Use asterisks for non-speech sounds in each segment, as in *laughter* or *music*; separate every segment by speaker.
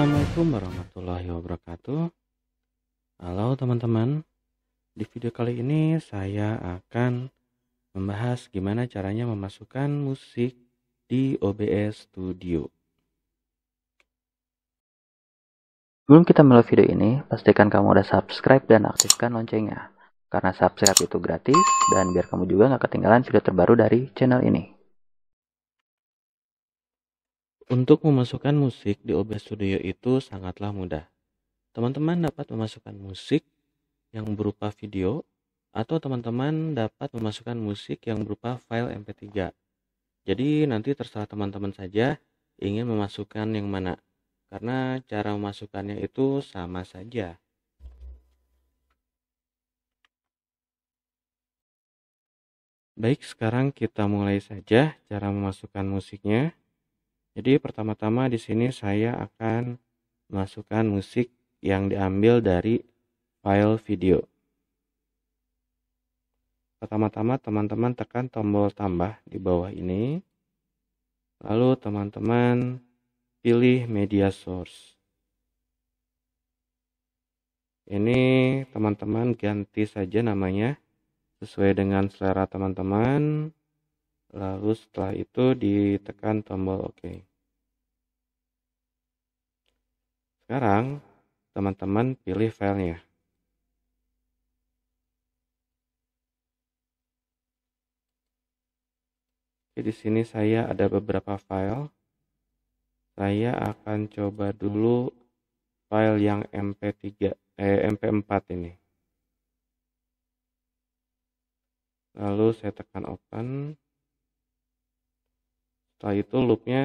Speaker 1: Assalamualaikum warahmatullahi wabarakatuh. Halo teman-teman. Di video kali ini saya akan membahas gimana caranya memasukkan musik di OBS Studio. Sebelum kita mulai video ini, pastikan kamu udah subscribe dan aktifkan loncengnya. Karena subscribe itu gratis dan biar kamu juga nggak ketinggalan video terbaru dari channel ini. Untuk memasukkan musik di OBS Studio itu sangatlah mudah. Teman-teman dapat memasukkan musik yang berupa video atau teman-teman dapat memasukkan musik yang berupa file MP3. Jadi nanti terserah teman-teman saja ingin memasukkan yang mana. Karena cara memasukkannya itu sama saja. Baik, sekarang kita mulai saja cara memasukkan musiknya. Jadi pertama-tama di sini saya akan masukkan musik yang diambil dari file video. Pertama-tama teman-teman tekan tombol tambah di bawah ini. Lalu teman-teman pilih media source. Ini teman-teman ganti saja namanya sesuai dengan selera teman-teman lalu setelah itu ditekan tombol OK. Sekarang teman-teman pilih filenya. Oke, di sini saya ada beberapa file. Saya akan coba dulu file yang MP3 eh, MP4 ini. Lalu saya tekan open setelah itu loopnya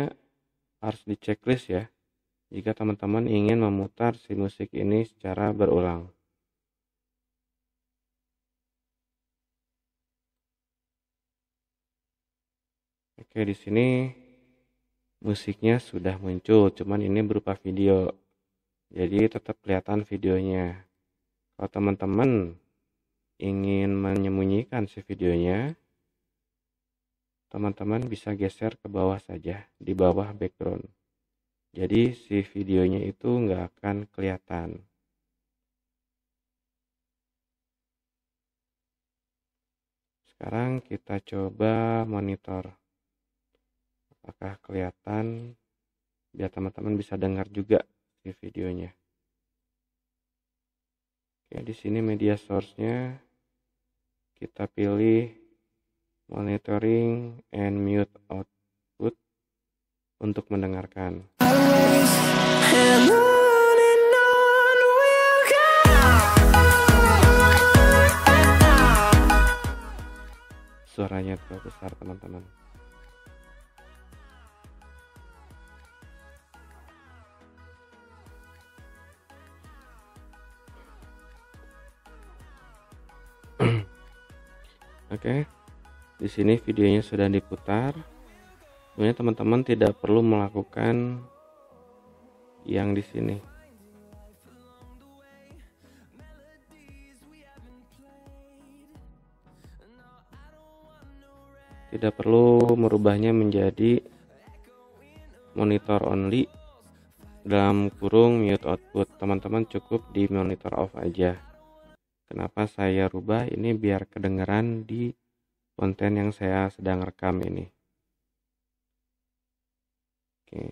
Speaker 1: harus di checklist ya jika teman-teman ingin memutar si musik ini secara berulang Oke di sini musiknya sudah muncul cuman ini berupa video jadi tetap kelihatan videonya kalau teman-teman ingin menyembunyikan si videonya teman-teman bisa geser ke bawah saja di bawah background jadi si videonya itu nggak akan kelihatan sekarang kita coba monitor apakah kelihatan biar teman-teman bisa dengar juga si videonya oke di sini media source-nya kita pilih monitoring, and mute output untuk mendengarkan. Suaranya terlalu besar teman-teman. *clears throat* Oke. Okay. Di sini videonya sudah diputar. Sebenarnya teman-teman tidak perlu melakukan yang di sini. Tidak perlu merubahnya menjadi monitor only dalam kurung mute output teman-teman cukup di monitor off aja kenapa saya rubah ini biar kedengeran di konten yang saya sedang rekam ini. Oke.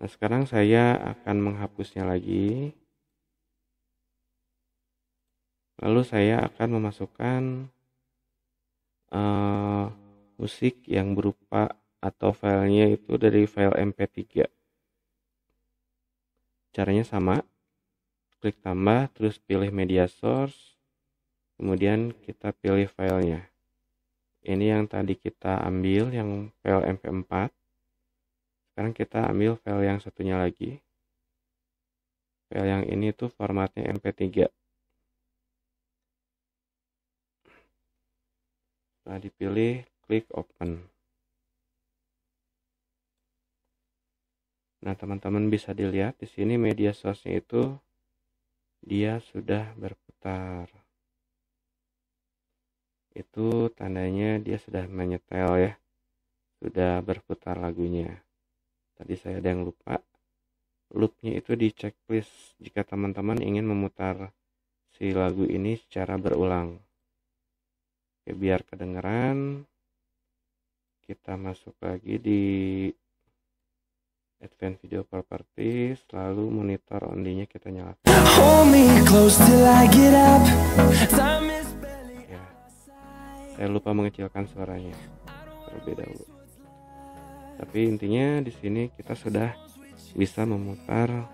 Speaker 1: Nah, sekarang saya akan menghapusnya lagi. Lalu saya akan memasukkan uh, musik yang berupa atau filenya itu dari file MP3. Caranya sama, klik tambah, terus pilih media source, kemudian kita pilih filenya ini yang tadi kita ambil yang file mp4 sekarang kita ambil file yang satunya lagi file yang ini itu formatnya mp3 nah dipilih klik open Nah, teman-teman bisa dilihat di sini media sosnya itu dia sudah berputar itu tandanya dia sudah menyetel ya sudah berputar lagunya tadi saya ada yang lupa loopnya itu di checklist jika teman-teman ingin memutar si lagu ini secara berulang Oke, biar kedengeran kita masuk lagi di advanced video properties lalu monitor only kita nyalakan saya eh, lupa mengecilkan suaranya terlebih dahulu tapi intinya di sini kita sudah bisa memutar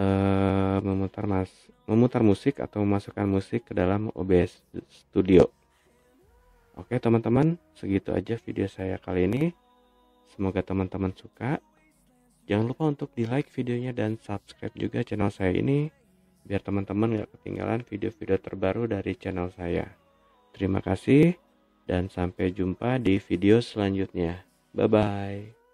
Speaker 1: uh, memutar mas memutar musik atau memasukkan musik ke dalam OBS Studio Oke teman-teman segitu aja video saya kali ini semoga teman-teman suka Jangan lupa untuk di like videonya dan subscribe juga channel saya ini biar teman-teman gak ketinggalan video-video terbaru dari channel saya. Terima kasih dan sampai jumpa di video selanjutnya. Bye-bye.